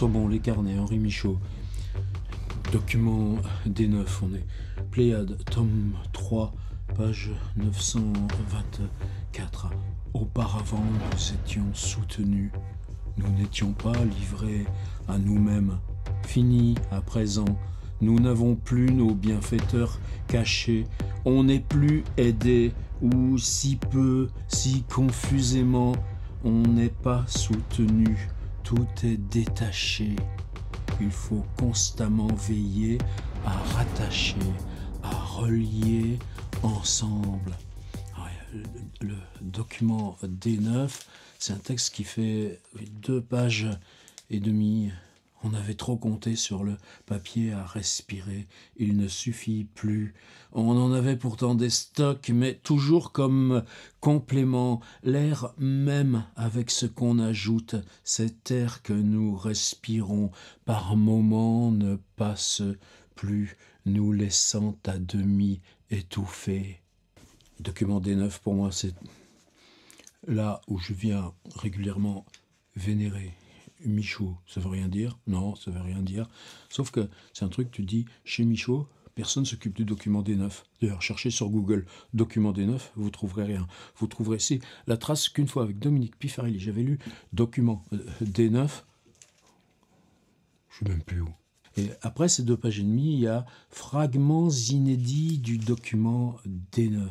bons Les Carnets, Henri Michaud, document D9, on est Pléiade, tome 3, page 924. Auparavant, nous étions soutenus, nous n'étions pas livrés à nous-mêmes. Fini à présent, nous n'avons plus nos bienfaiteurs cachés, on n'est plus aidé ou si peu, si confusément, on n'est pas soutenu tout est détaché. Il faut constamment veiller à rattacher, à relier ensemble. Ah, le document D9, c'est un texte qui fait deux pages et demie. On avait trop compté sur le papier à respirer, il ne suffit plus. On en avait pourtant des stocks, mais toujours comme complément, l'air même avec ce qu'on ajoute, cet air que nous respirons par moments ne passe plus, nous laissant à demi étouffés. Document D9 pour moi, c'est là où je viens régulièrement vénérer Michaud, ça veut rien dire Non, ça veut rien dire. Sauf que c'est un truc, tu dis, chez Michaud, personne s'occupe du document D9. D'ailleurs, cherchez sur Google document D9, vous trouverez rien. Vous trouverez si la trace qu'une fois avec Dominique Pifarelli, j'avais lu document euh, D9. Je sais même plus où. Et après ces deux pages et demie, il y a fragments inédits du document D9.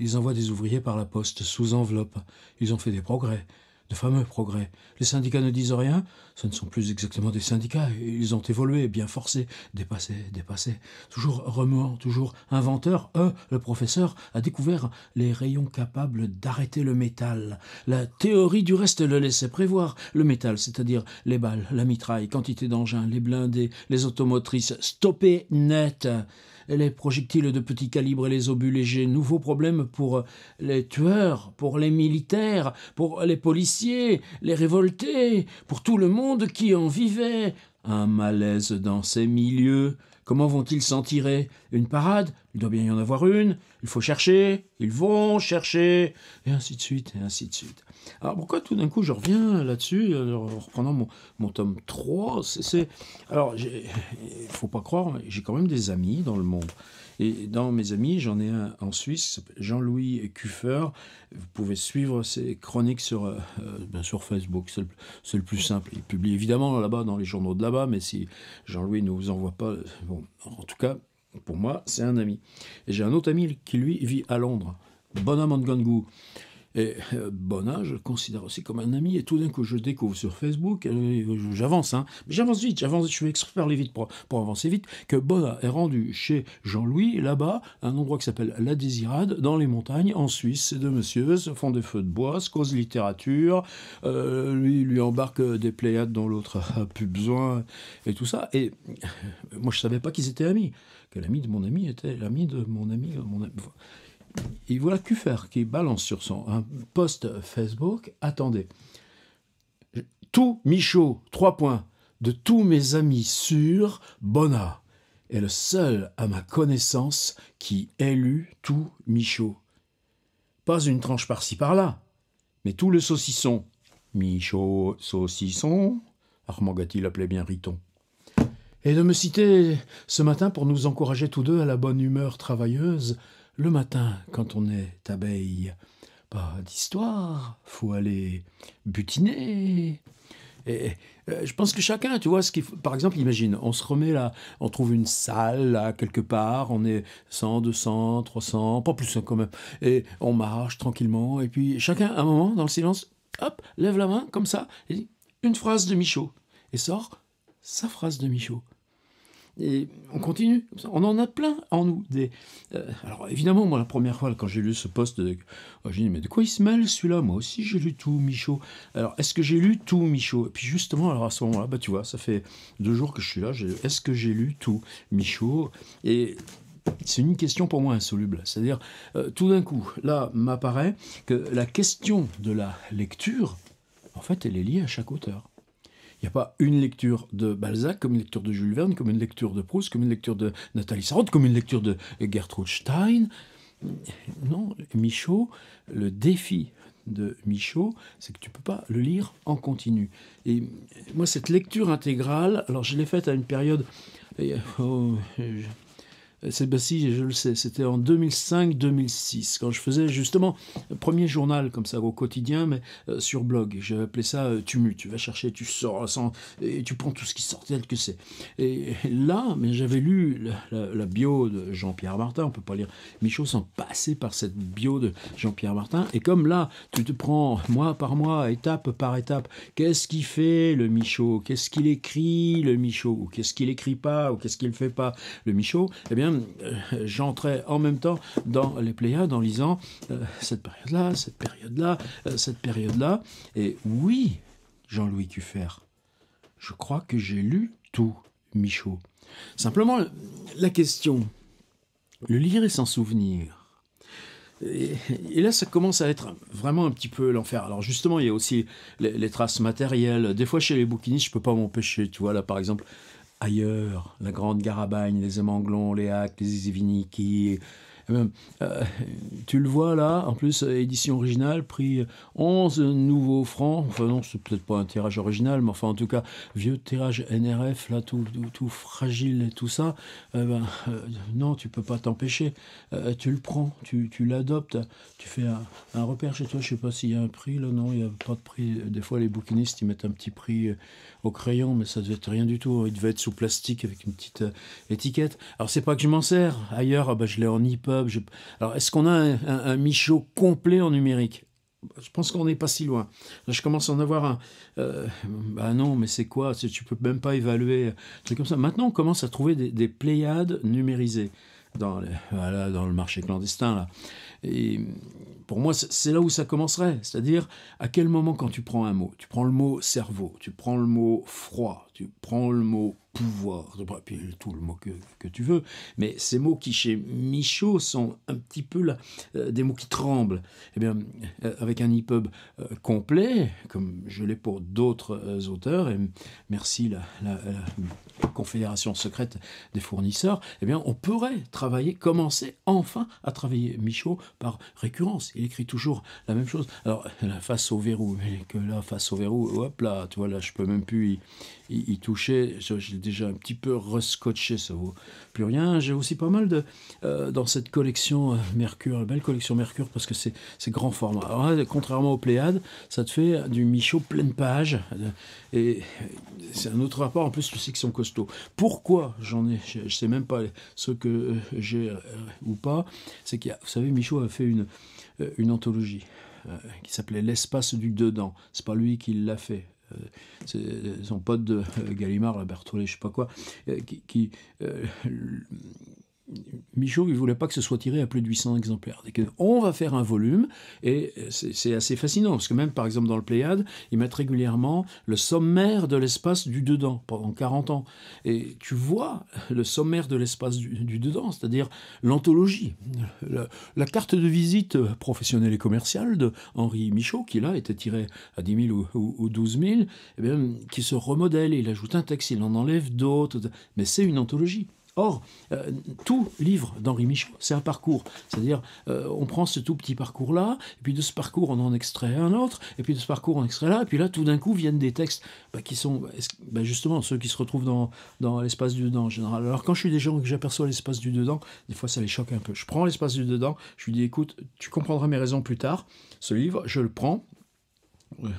Ils envoient des ouvriers par la poste sous enveloppe. Ils ont fait des progrès de fameux progrès. Les syndicats ne disent rien, ce ne sont plus exactement des syndicats, ils ont évolué, bien forcé, dépassé, dépassé, toujours remords toujours inventeurs. Eux, le professeur a découvert les rayons capables d'arrêter le métal. La théorie du reste le laissait prévoir. Le métal, c'est-à-dire les balles, la mitraille, quantité d'engins, les blindés, les automotrices, stoppés net les projectiles de petit calibre et les obus légers. nouveaux problèmes pour euh, les tueurs, pour les militaires, pour les policiers, les révoltés, pour tout le monde qui en vivait. Un malaise dans ces milieux, Comment vont-ils s'en tirer Une parade Il doit bien y en avoir une. Il faut chercher. Ils vont chercher. Et ainsi de suite, et ainsi de suite. Alors pourquoi tout d'un coup je reviens là-dessus, en reprenant mon, mon tome 3 c'est, Alors, il faut pas croire, j'ai quand même des amis dans le monde. Et dans mes amis, j'en ai un en Suisse, Jean-Louis Kuffer. Vous pouvez suivre ses chroniques sur, euh, euh, ben, sur Facebook, c'est le, plus simple. Il publie évidemment là-bas dans les journaux de là-bas, mais si Jean-Louis ne vous envoie pas, bon, en tout cas, pour moi, c'est un ami. j'ai un autre ami qui, lui, vit à Londres, Bonhomme Ngongou. Et euh, Bonnage je considère aussi comme un ami. Et tout d'un coup, je découvre sur Facebook, euh, j'avance, hein, j'avance vite, j'avance, je suis expert vite pour, avancer vite, que Bonin est rendu chez Jean-Louis, là-bas, un endroit qui s'appelle La Désirade, dans les montagnes, en Suisse. Ces deux messieurs se font des feux de bois, se causent littérature, euh, lui, lui embarque des Pléiades dont l'autre a plus besoin, et tout ça. Et moi, je ne savais pas qu'ils étaient amis, que l'ami de mon ami était l'ami de mon ami. Mon il voilà' Kuffer qui balance sur son un post Facebook Attendez, tout Michaud, trois points, de tous mes amis sûrs, Bona est le seul à ma connaissance qui ait lu tout Michaud. Pas une tranche par-ci par-là, mais tout le saucisson. Michaud, saucisson, Armand Gatti l'appelait bien Riton. Et de me citer ce matin pour nous encourager tous deux à la bonne humeur travailleuse, le matin, quand on est abeille, pas d'histoire, faut aller butiner. Et, euh, je pense que chacun, tu vois, ce par exemple, imagine, on se remet là, on trouve une salle là quelque part, on est 100, 200, 300, pas plus hein, quand même, et on marche tranquillement, et puis chacun, à un moment, dans le silence, hop, lève la main comme ça, et dit une phrase de Michaud, et sort sa phrase de Michaud. Et on continue. On en a plein en nous. Des, euh, alors évidemment, moi, la première fois, quand j'ai lu ce poste, euh, j'ai dit, mais de quoi il se mêle celui-là Moi aussi, j'ai lu tout Michaud. Alors, est-ce que j'ai lu tout Michaud Et puis justement, alors à ce moment-là, bah, tu vois, ça fait deux jours que je suis là. Est-ce que j'ai lu tout Michaud Et c'est une question pour moi insoluble. C'est-à-dire, euh, tout d'un coup, là m'apparaît que la question de la lecture, en fait, elle est liée à chaque auteur. Il n'y a pas une lecture de Balzac, comme une lecture de Jules Verne, comme une lecture de Proust, comme une lecture de Nathalie Sarraute, comme une lecture de Gertrude Stein. Non, Michaud, le défi de Michaud, c'est que tu peux pas le lire en continu. Et moi, cette lecture intégrale, alors je l'ai faite à une période... Oh, c'est bah si je le sais, c'était en 2005-2006, quand je faisais justement le premier journal comme ça au quotidien, mais euh, sur blog. J'avais appelé ça euh, tu mues, Tu vas chercher, tu sors, et tu prends tout ce qui sort tel que c'est. Et là, mais j'avais lu la, bio de Jean-Pierre Martin. On peut pas lire Michaud sans passer par cette bio de Jean-Pierre Martin. Et comme là, tu te prends mois par mois, étape par étape, qu'est-ce qu'il fait le Michaud Qu'est-ce qu'il écrit le Michaud Ou qu'est-ce qu'il écrit pas Ou qu'est-ce qu'il fait pas le Michaud Eh bien, euh, j'entrais en même temps dans les Pléiades en lisant euh, cette période-là, cette période-là, euh, cette période-là. Et oui, Jean-Louis Cuffert je crois que j'ai lu tout Michaud. Simplement, la question, le lire et s'en souvenir. Et, là, ça commence à être vraiment un petit peu l'enfer. Alors justement, il y a aussi les, traces matérielles. Des fois, chez les bouquinistes, je peux pas m'empêcher. Tu vois, là, par exemple, ailleurs, la Grande Garabagne, les amanglons, les Hacques, les qui eh ben, euh, tu le vois là, en plus, euh, édition originale, prix 11 euh, nouveaux francs. Enfin, non, c'est peut-être pas un tirage original, mais enfin, en tout cas, vieux tirage NRF, là, tout, tout, fragile et tout ça. Eh ben, euh, non, tu peux pas t'empêcher. tu le prends, tu, tu l'adoptes, tu fais un, un, repère chez toi. Je sais pas s'il y a un prix là, non, il n'y a pas de prix. Des fois, les bouquinistes, ils mettent un petit prix au crayon, mais ça devait être rien du tout. Il devait être sous plastique avec une petite étiquette. Alors, c'est pas que je m'en sers. Ailleurs, ah ben, je l'ai en IPA alors, est-ce qu'on a un, Michaud complet en numérique je pense qu'on n'est pas si loin. je commence à en avoir un. Euh, bah non, mais c'est quoi Tu peux même pas évaluer. Truc comme ça. Maintenant, on commence à trouver des, pléiades numérisées dans le, dans le marché clandestin. Là. Et pour moi, c'est là où ça commencerait. C'est-à-dire, à quel moment, quand tu prends un mot, tu prends le mot cerveau, tu prends le mot froid, tu prends le mot pouvoir, puis tout le mot que, tu veux, mais ces mots qui, chez Michaud, sont un petit peu là, euh, des mots qui tremblent. Eh bien, euh, avec un EPUB complet, comme je l'ai pour d'autres euh, auteurs, et merci la, la, Confédération secrète des fournisseurs, eh bien, on pourrait travailler, commencer enfin à travailler Michaud par récurrence. Il écrit toujours la même chose. Alors, la face au verrou, mais que là, face au verrou, hop là, tu vois, là, je peux même plus y, toucher. J'ai déjà un petit peu rescotché, ça vaut plus rien. J'ai aussi pas mal de. Euh, dans cette collection euh, Mercure, belle collection Mercure, parce que c'est grand format. contrairement aux Pléiades, ça te fait du Michaud pleine page. Euh, et euh, c'est un autre rapport, en plus, c'est qu'ils sont costauds. Pourquoi J'en ai, je ne sais même pas ce que euh, j'ai euh, ou pas. C'est qu'il y a, vous savez, Michaud a fait une, une anthologie qui s'appelait L'espace du dedans. C'est pas lui qui l'a fait. C'est son pote de Gallimard, la Berthollet, je sais pas quoi, qui, Michaud, il voulait pas que ce soit tiré à plus de 800 exemplaires. On va faire un volume, et c'est assez fascinant, parce que même, par exemple, dans le Pléiade, ils mettent régulièrement le sommaire de l'espace du dedans, pendant 40 ans. Et tu vois le sommaire de l'espace du, dedans, c'est-à-dire l'anthologie, la, carte de visite professionnelle et commerciale de Henri Michaud, qui là était tiré à 10 000 ou, 12 000, eh qui se remodèle, il ajoute un texte, il en enlève d'autres, mais c'est une anthologie. Or, euh, tout livre d'Henri Michaud, c'est un parcours. C'est-à-dire, euh, on prend ce tout petit parcours-là, et puis de ce parcours, on en extrait un autre, et puis de ce parcours, on extrait là, et puis là, tout d'un coup, viennent des textes bah, qui sont bah, bah, justement ceux qui se retrouvent dans, dans l'espace du dedans en général. Alors, quand je suis des gens que j'aperçois l'espace du dedans, des fois, ça les choque un peu. Je prends l'espace du dedans, je lui dis, écoute, tu comprendras mes raisons plus tard. Ce livre, je le prends,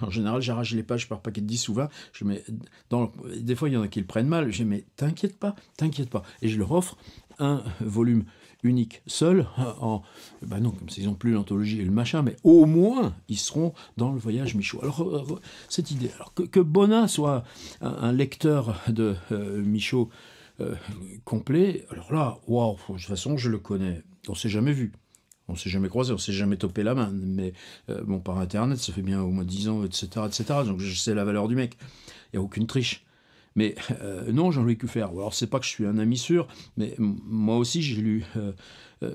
en général, j'arrache les pages par paquet de 10 ou 20. Je mets dans Des fois, il y en a qui le prennent mal. Je dis, mais t'inquiète pas, t'inquiète pas. Et je leur offre un volume unique seul, euh, en, bah non, comme s'ils n'ont plus l'anthologie et le machin, mais au moins, ils seront dans le voyage Michaud. Alors, cette idée, alors que, Bonin soit un, lecteur de euh, Michaud euh, complet, alors là, waouh, de toute façon, je le connais, on s'est jamais vu. On s'est jamais croisé, on s'est jamais topé la main, mais euh, bon, par Internet, ça fait bien au moins 10 ans, etc., etc. Donc je sais la valeur du mec. Il n'y a aucune triche. Mais euh, non, non, Jean-Louis faire. Alors, c'est pas que je suis un ami sûr, mais moi aussi, j'ai lu, euh,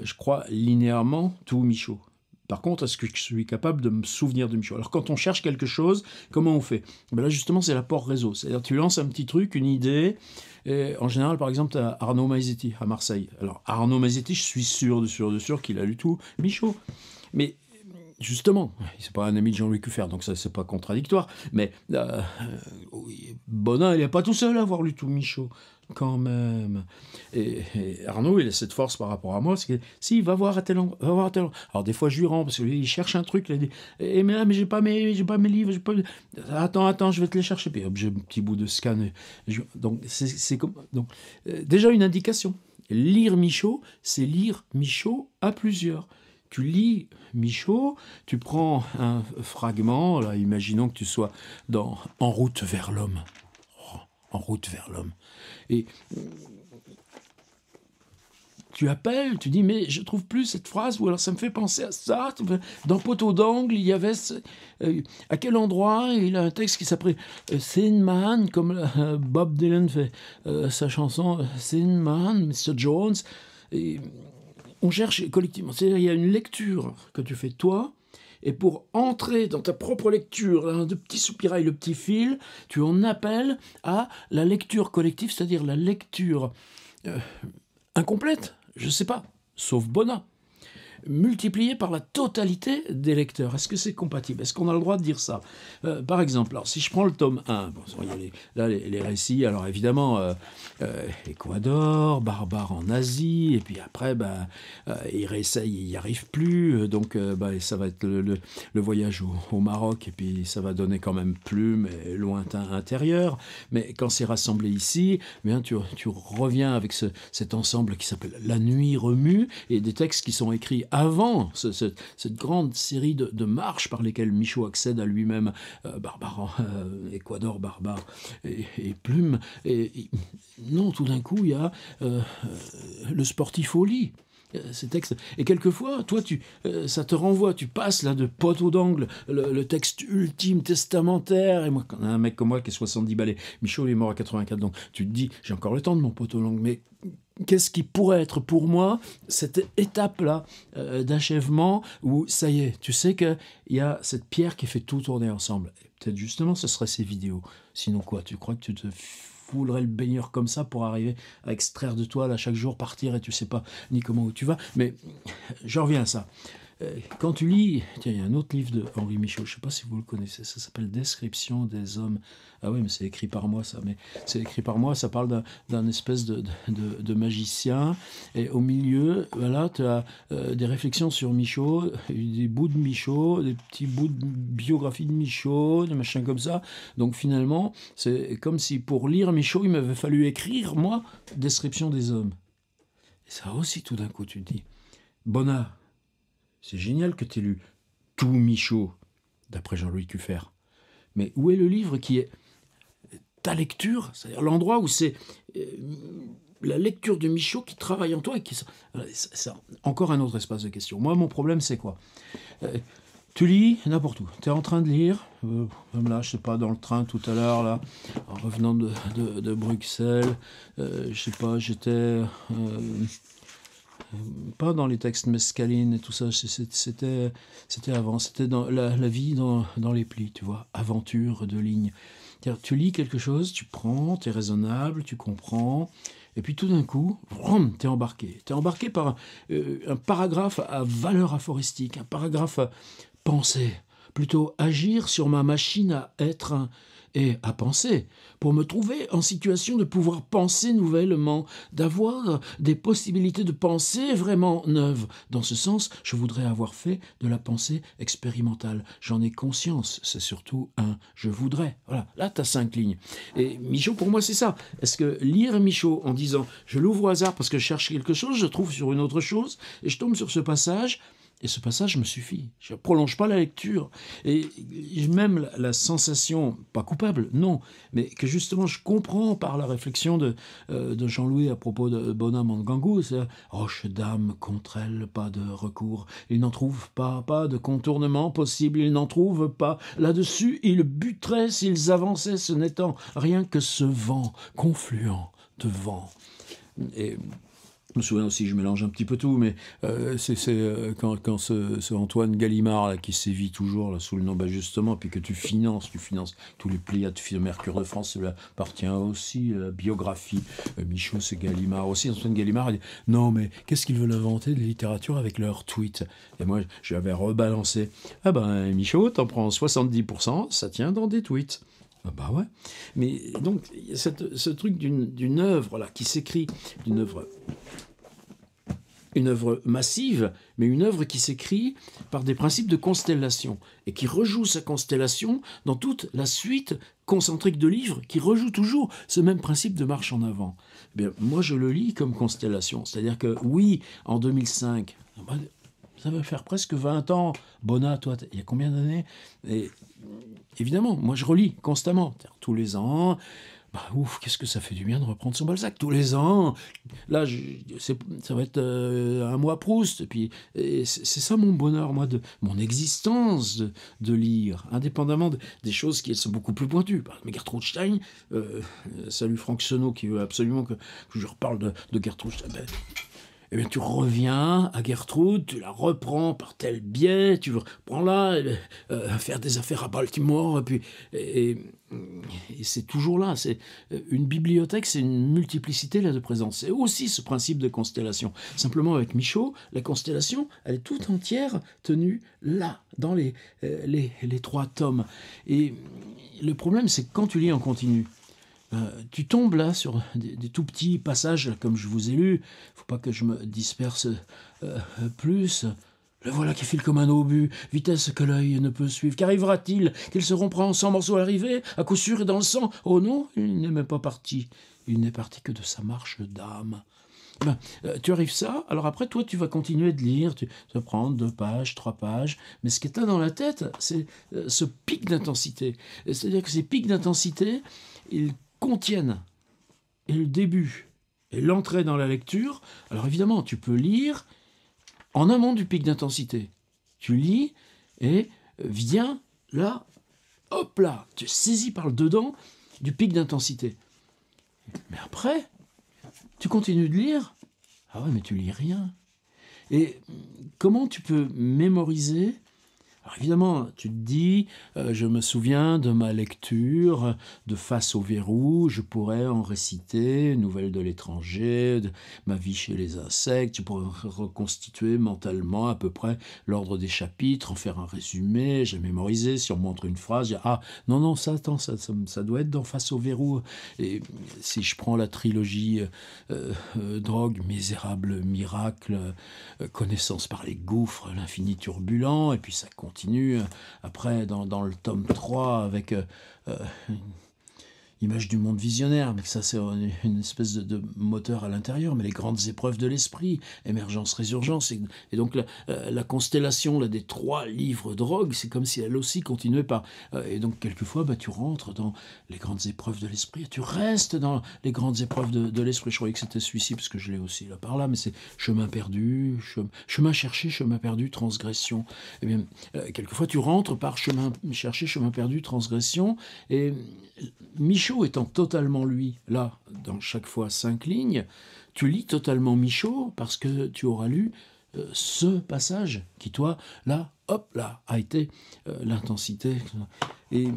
je crois, linéairement tout Michaud. Par contre, est-ce que je suis capable de me souvenir de Michaud Alors quand on cherche quelque chose, comment on fait ben Là justement, c'est l'apport réseau. C'est-à-dire tu lances un petit truc, une idée. en général, par exemple, as Arnaud Maizetti à Marseille. Alors Arnaud Maizetti, je suis sûr de sûr de sûr qu'il a lu tout Michaud. Mais justement, n'est pas un ami de jean luc Cuffert, donc ça c'est pas contradictoire, mais bon, euh, Bonin, il n'est pas tout seul à avoir lu tout Michaud quand même. Et, Arnaud, il a cette force par rapport à moi, c'est si, va voir à tel endroit, va voir à Alors des fois, je lui rends, parce qu'il cherche un truc, il dit, eh, mais là, mais j'ai pas mes, j'ai pas mes livres, attends, attends, je vais te les chercher. j'ai un petit bout de scan. Donc, c'est comme... Donc, euh, déjà une indication. Lire Michaud, c'est lire Michaud à plusieurs tu lis Michaud, tu prends un fragment, là, imaginons que tu sois dans En route vers l'homme en route vers l'homme. Et tu appelles, tu dis, mais je trouve plus cette phrase, ou alors ça me fait penser à ça. Dans Poteau d'Angle, il y avait. Euh, à quel endroit Il y a un texte qui s'appelait euh, Sin Man, comme euh, Bob Dylan fait sa chanson Sin Man, Mr. Jones. Et on cherche collectivement. C'est-à-dire, il y a une lecture que tu fais toi, et pour entrer dans ta propre lecture, hein, dans le petit soupirail, le petit fil, tu en appelles à la lecture collective, c'est-à-dire la lecture euh, incomplète, je ne sais pas, sauf bonin multiplié par la totalité des lecteurs. Est-ce que c'est compatible Est-ce qu'on a le droit de dire ça euh, Par exemple, alors, si je prends le tome 1, les, là, les, récits, alors évidemment, euh, Équador, euh, barbare en Asie, et puis après, ben, euh, il réessaye, il n'y arrive plus, donc ben, ça va être le, voyage au, Maroc, et puis ça va donner quand même plume et lointain intérieur. Mais quand c'est rassemblé ici, eh bien, tu, reviens avec cet ensemble qui s'appelle La nuit remue, et des textes qui sont écrits avant cette grande série de, marches par lesquelles Michaud accède à lui-même, euh, Barbara, Équador, euh, Barbare et, Plume. non, tout d'un coup, il y a euh, le sportif au lit euh, ces textes. Et quelquefois, toi, tu, ça te renvoie, tu passes là de poteau d'angle le, texte ultime testamentaire. Et moi, un mec comme moi qui est 70 balais, Michaud est mort à 84, donc tu te dis, j'ai encore le temps de mon poteau d'angle, mais qu'est-ce qui pourrait être pour moi cette étape-là euh, d'achèvement où ça y est, tu sais qu'il y a cette pierre qui fait tout tourner ensemble. Peut-être justement ce serait ces vidéos. Sinon quoi, tu crois que tu te foulerais le baigneur comme ça pour arriver à extraire de toi là chaque jour, partir et tu sais pas ni comment où tu vas. Mais je reviens à ça. Euh, quand tu lis, il y a un autre livre de Henri Michaud, je ne sais pas si vous le connaissez, ça s'appelle Description des hommes. Ah oui, mais c'est écrit par moi, ça. Mais c'est écrit par moi, ça parle d'un espèce de, magicien. Et au milieu, voilà, tu as euh, des réflexions sur Michaud, des bouts de Michaud, des petits bouts de biographie de Michaud, des machins comme ça. Donc finalement, c'est comme si pour lire Michaud, il m'avait fallu écrire, moi, Description des hommes. Et ça aussi, tout d'un coup, tu te dis, bonheur. C'est génial que tu aies lu tout Michaud, d'après Jean-Louis Cuffert. Mais où est le livre qui est ta lecture C'est-à-dire l'endroit où c'est euh, la lecture de Michaud qui travaille en toi et qui. C'est encore un autre espace de question. Moi, mon problème, c'est quoi euh, tu lis n'importe où. Tu es en train de lire, euh, comme là, je sais pas, dans le train tout à l'heure, là, en revenant de, Bruxelles, Je je sais pas, j'étais pas dans les textes mescalines et tout ça, c'était avant, c'était dans la, vie dans, les plis, tu vois, aventure de ligne. Tu lis quelque chose, tu prends, tu es raisonnable, tu comprends, et puis tout d'un coup, tu es embarqué. Tu embarqué par un, euh, un paragraphe à valeur aphoristique, un paragraphe à pensée, plutôt agir sur ma machine à être et à penser, pour me trouver en situation de pouvoir penser nouvellement, d'avoir des possibilités de penser vraiment neuves. Dans ce sens, je voudrais avoir fait de la pensée expérimentale. J'en ai conscience, c'est surtout un je voudrais. Voilà, là tu as cinq lignes. Et Michaud, pour moi, c'est ça. Est-ce que lire Michaud en disant je l'ouvre au hasard parce que je cherche quelque chose, je trouve sur une autre chose, et je tombe sur ce passage, et ce passage me suffit. Je ne prolonge pas la lecture. Et même la sensation, pas coupable, non, mais que justement je comprends par la réflexion de, euh, de Jean-Louis à propos de Bonhomme en Gangou, c'est Roche dame contre elle, pas de recours. Il n'en trouve pas, pas de contournement possible, il n'en trouve pas. Là-dessus, il buterait s'ils avançaient, ce n'étant rien que ce vent confluent de vent. Et je me souviens aussi, je mélange un petit peu tout, mais euh, c'est euh, quand, ce, Antoine Gallimard qui sévit toujours là, sous le nom, bah, justement, puis que tu finances, tu finances tous les Pléiades, de Mercure de France, cela appartient aussi à la biographie. Euh, Michaud, c'est Gallimard aussi. Antoine Gallimard dit Non, mais qu'est-ce qu'ils veulent inventer de littérature avec leurs tweets Et moi, j'avais rebalancé Ah ben, Michaud, t'en prends 70%, ça tient dans des tweets. Ah bah ouais. Mais donc, ce truc d'une œuvre là, qui s'écrit, d'une œuvre une œuvre massive, mais une œuvre qui s'écrit par des principes de constellation et qui rejoue sa constellation dans toute la suite concentrique de livres qui rejoue toujours ce même principe de marche en avant. Eh bien, moi, je le lis comme constellation. C'est-à-dire que oui, en 2005, ça va faire presque 20 ans. Bona, toi, il y a combien d'années Et évidemment, moi je relis constamment, tous les ans. Bah, ouf, qu'est-ce que ça fait du bien de reprendre son Balzac tous les ans. Là, ça va être euh, un mois Proust. Et puis, c'est ça mon bonheur, moi, de mon existence de, lire, indépendamment des choses qui sont beaucoup plus pointues. mais Gertrude Stein, euh, euh, salut Franck Senot qui veut absolument que, je reparle de, de Gertrude Stein. Ben, eh tu reviens à Gertrude, tu la reprends par tel biais, tu prends là, euh, faire des affaires à Baltimore, et puis. c'est toujours là. C'est euh, Une bibliothèque, c'est une multiplicité là de présence. C'est aussi ce principe de constellation. Simplement, avec Michaud, la constellation, elle est toute entière tenue là, dans les, euh, les, les trois tomes. Et le problème, c'est que quand tu lis en continu, euh, tu tombes là sur des, tout petits passages, comme je vous ai lu. Faut pas que je me disperse euh, plus. Le voilà qui file comme un obus, vitesse que l'œil ne peut suivre. Qu'arrivera-t-il Qu'il se rompra en cent morceaux à l'arrivée, à coup sûr dans le sang Oh non, il n'est même pas parti. Il n'est parti que de sa marche d'âme. Ben, euh, tu arrives ça, alors après, toi, tu vas continuer de lire, tu te prendre deux pages, trois pages, mais ce qui est là dans la tête, c'est ce pic d'intensité. C'est-à-dire que ces pics d'intensité, contiennent et le début et l'entrée dans la lecture. Alors évidemment, tu peux lire en amont du pic d'intensité. Tu lis et viens là, hop là, tu es par le dedans du pic d'intensité. Mais après, tu continues de lire. Ah ouais, mais tu lis rien. Et comment tu peux mémoriser évidemment, tu te dis, euh, je me souviens de ma lecture de Face au verrou, je pourrais en réciter, Nouvelles de l'étranger, de ma vie chez les insectes, je pourrais reconstituer mentalement à peu près l'ordre des chapitres, en faire un résumé, j'ai mémorisé, si on montre une phrase, ah non, non, ça, attends, ça, doit être dans Face au verrou. Et si je prends la trilogie euh, euh, Drogue, Misérable, Miracle, Connaissance par les gouffres, l'infini turbulent, et puis ça compte continue. Après, dans, dans le tome 3, avec euh, euh, image du monde visionnaire, mais ça c'est une espèce de, moteur à l'intérieur, mais les grandes épreuves de l'esprit, émergence, résurgence, et, donc euh, la, constellation là, des trois livres drogue, c'est comme si elle aussi continuait par... Euh, et donc quelquefois, bah, tu rentres dans les grandes épreuves de l'esprit, tu restes dans les grandes épreuves de, l'esprit. Je croyais que c'était celui-ci, parce que je l'ai aussi là par là, mais c'est chemin perdu, chemin, cherché, chemin perdu, transgression. Et eh bien, euh, quelquefois, tu rentres par chemin cherché, chemin perdu, transgression, et Michaud étant totalement lui, là, dans chaque fois cinq lignes, tu lis totalement Michaud parce que tu auras lu euh, ce passage qui, toi, là, hop, là, a été euh, l'intensité. Et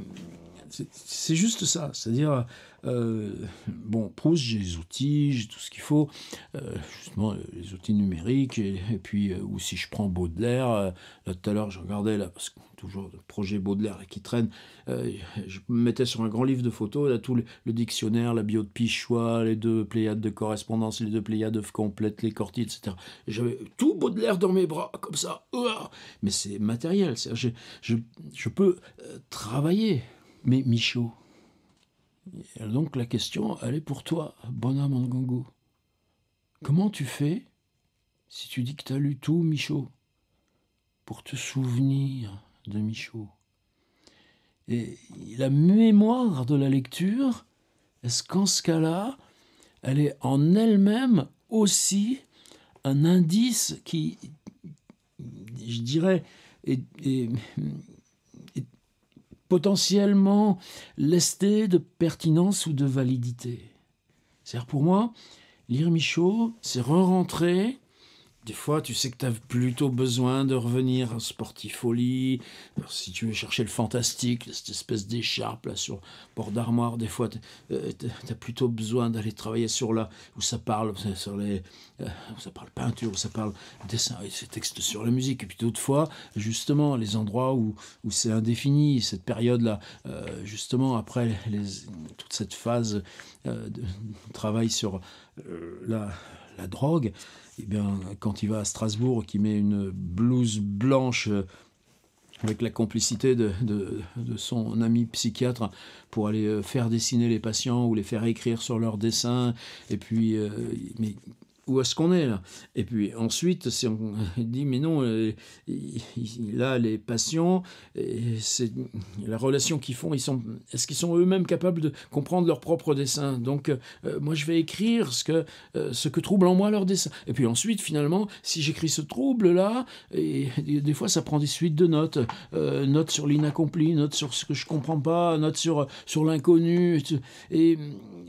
c'est juste ça. C'est-à-dire, euh, bon, Proust, j'ai les outils, j'ai tout ce qu'il faut, euh, justement, euh, les outils numériques, et, puis, ou si je prends Baudelaire, là tout à l'heure, je regardais, là, parce que toujours le projet Baudelaire qui traîne, je me mettais sur un grand livre de photos, là, tout le, dictionnaire, la bio de Pichois, les deux Pléiades de correspondance, les deux Pléiades complètes, les Corti, etc. J'avais tout Baudelaire dans mes bras, comme ça, mais c'est matériel, je, je peux travailler mais Michaud, donc la question, elle est pour toi, Bonhomme gongo. Comment tu fais, si tu dis que tu as lu tout Michaud, pour te souvenir de Michaud Et la mémoire de la lecture, est-ce qu'en ce, cas-là, elle est en elle-même aussi un indice qui, je dirais, est potentiellement lesté de pertinence ou de validité. cest pour moi, lire Michaud, c'est re-rentrer des fois, tu sais que tu as plutôt besoin de revenir à Sportifolie, si tu veux chercher le fantastique, cette espèce d'écharpe là sur bord d'armoire, des fois, tu euh, as plutôt besoin d'aller travailler sur là où ça parle, euh, sur les, euh, où ça parle peinture, où ça parle dessin, et ces textes sur la musique. Et puis d'autres fois, justement, les endroits où, où c'est indéfini, cette période-là, justement, après les, toute cette phase de travail sur la, la drogue, eh bien, quand il va à Strasbourg, qui met une blouse blanche euh, avec la complicité de, son ami psychiatre pour aller euh, faire dessiner les patients ou les faire écrire sur leurs dessins. Et puis, euh, mais où est-ce qu'on est là Et puis ensuite, si on dit mais non, euh, là les patients, c'est la relation qu'ils font, ils sont, est-ce qu'ils sont eux-mêmes capables de comprendre leur propre dessin Donc euh, moi je vais écrire ce que euh, ce que trouble en moi leur dessin. Et puis ensuite finalement, si j'écris ce trouble là, et, des fois ça prend des suites de notes, notes sur l'inaccompli, notes sur ce que je comprends pas, notes sur sur l'inconnu, et,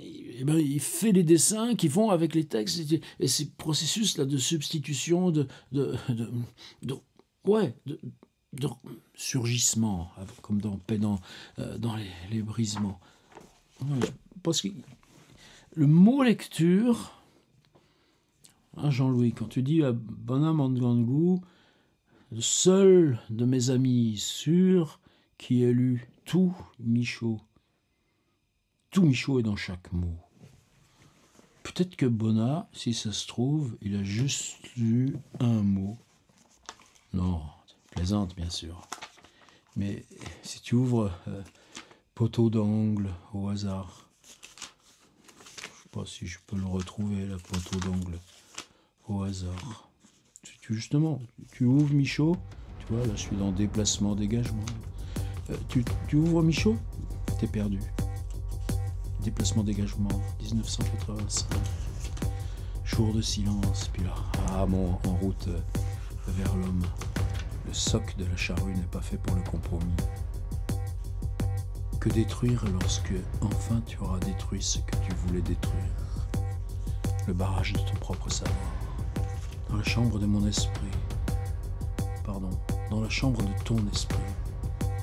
et eh ben, il fait les dessins qui vont avec les textes et, ces processus-là de substitution, de, de, de, ouais, de, surgissement, comme dans, dans, euh, dans les, brisements. Parce que le mot lecture, hein, Jean-Louis, quand tu dis Bonhomme en grand goût, le seul de mes amis sûr qui ait lu tout Michaud, tout Michaud est dans chaque mot. Peut-être que Bona, si ça se trouve, il a juste eu un mot. Non, plaisante bien sûr. Mais si tu ouvres euh, poteau d'angle au hasard, je sais pas si je peux le retrouver, la poteau d'angle au hasard. tu, justement, tu ouvres Michaud, tu vois, là je suis dans déplacement, dégagement. Euh, tu, tu ouvres Michaud, t'es perdu déplacement dégagement, 1985. Jour de silence, puis là, ah, bon, en route euh, vers l'homme. Le soc de la charrue n'est pas fait pour le compromis. Que détruire lorsque enfin tu auras détruit ce que tu voulais détruire Le barrage de ton propre savoir. Dans la chambre de mon esprit. Pardon, dans la chambre de ton esprit.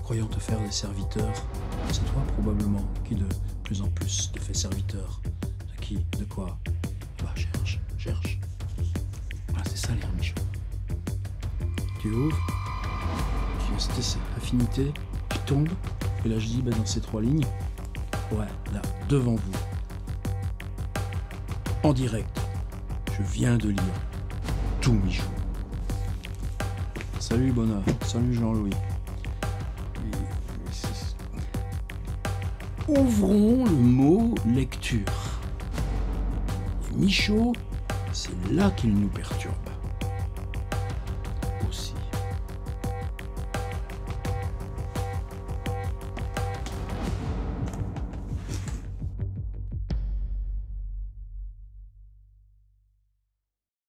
Croyant te faire des serviteurs, c'est toi probablement qui, de plus en plus de faits serviteurs. De qui De quoi bah, cherche, cherche. Voilà, ah, c'est ça les Michou. Tu ouvres, cette affinité, tu tombes, et là je dis, bah, dans ces trois lignes, ouais, là, devant vous, en direct, je viens de lire tout Michou. Salut Bonheur. salut Jean-Louis. ouvrons le mot lecture. Michaud, c'est là qu'il nous perturbe.